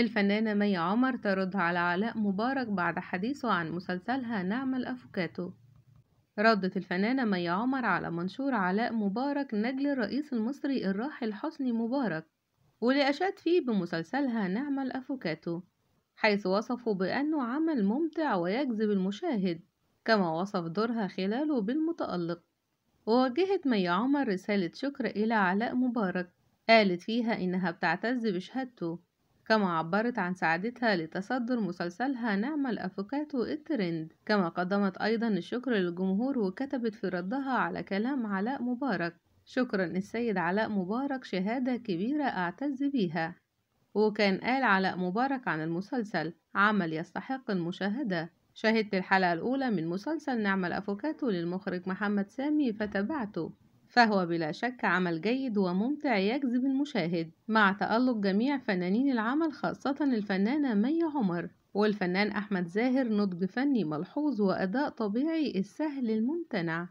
الفنانة مي عمر ترد على علاء مبارك بعد حديثه عن مسلسلها نعم الأفوكاتو ردت الفنانة مي عمر على منشور علاء مبارك نجل الرئيس المصري الراحل حسني مبارك واللي أشاد فيه بمسلسلها نعم الأفوكاتو حيث وصفه بأنه عمل ممتع ويجذب المشاهد كما وصف دورها خلاله بالمتألق ووجهت مي عمر رسالة شكر إلى علاء مبارك قالت فيها إنها بتعتز بشهادته كما عبرت عن سعادتها لتصدر مسلسلها نعم الأفوكاتو الترند كما قدمت أيضا الشكر للجمهور وكتبت في ردها على كلام علاء مبارك شكرا السيد علاء مبارك شهادة كبيرة أعتز بيها وكان قال علاء مبارك عن المسلسل عمل يستحق المشاهدة شاهدت الحلقة الأولى من مسلسل نعم الأفوكاتو للمخرج محمد سامي فتابعته فهو بلا شك عمل جيد وممتع يجذب المشاهد مع تألق جميع فنانين العمل خاصة الفنانة مي عمر والفنان أحمد زاهر نضج فني ملحوظ وأداء طبيعي السهل الممتنع